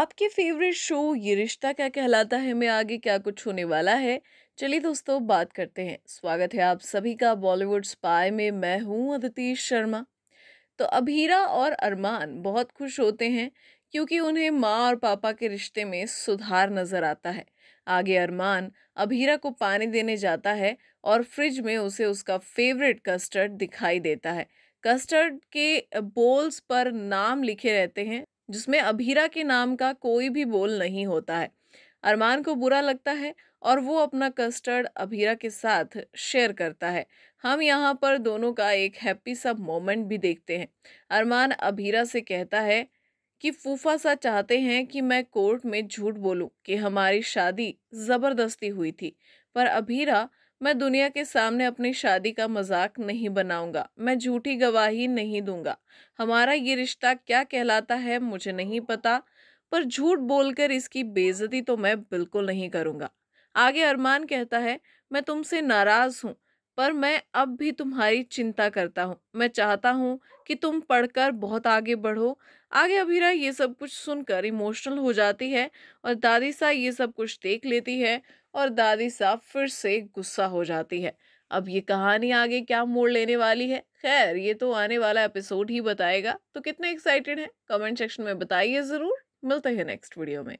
आपके favourite show ये रिश्ता क्या कहलाता है मैं आगे क्या कुछ होने वाला है चलिए दोस्तों बात करते हैं स्वागत है आप सभी का बॉलीवुड स्पाई में मैं हूँ अदिति शर्मा तो अभीरा और अरमान बहुत खुश होते हैं क्योंकि उन्हें माँ और पापा के रिश्ते में सुधार नज़र आता है आगे अरमान अभीरा को पानी देने जाता है और फ्रिज में उसे उसका फेवरेट कस्टर्ड दिखाई देता है कस्टर्ड के बोल्स पर नाम लिखे रहते हैं जिसमें अभीरा के नाम का कोई भी बोल नहीं होता है अरमान को बुरा लगता है और वो अपना कस्टर्ड अभीरा के साथ शेयर करता है हम यहाँ पर दोनों का एक हैप्पी सब मोमेंट भी देखते हैं अरमान अभीरा से कहता है कि फूफा सा चाहते हैं कि मैं कोर्ट में झूठ बोलूं कि हमारी शादी ज़बरदस्ती हुई थी पर अभीरा मैं दुनिया के सामने अपनी शादी का मजाक नहीं बनाऊंगा मैं झूठी गवाही नहीं दूंगा हमारा ये रिश्ता क्या कहलाता है मुझे नहीं पता पर झूठ बोलकर इसकी बेजती तो मैं बिल्कुल नहीं करूंगा आगे अरमान कहता है मैं तुमसे नाराज़ हूँ पर मैं अब भी तुम्हारी चिंता करता हूँ मैं चाहता हूँ कि तुम पढ़कर बहुत आगे बढ़ो आगे अभीरा ये सब कुछ सुनकर इमोशनल हो जाती है और दादी सा ये सब कुछ देख लेती है और दादी सा फिर से गुस्सा हो जाती है अब ये कहानी आगे क्या मोड़ लेने वाली है खैर ये तो आने वाला एपिसोड ही बताएगा तो कितने एक्साइटेड हैं कमेंट सेक्शन में बताइए ज़रूर मिलते हैं नेक्स्ट वीडियो में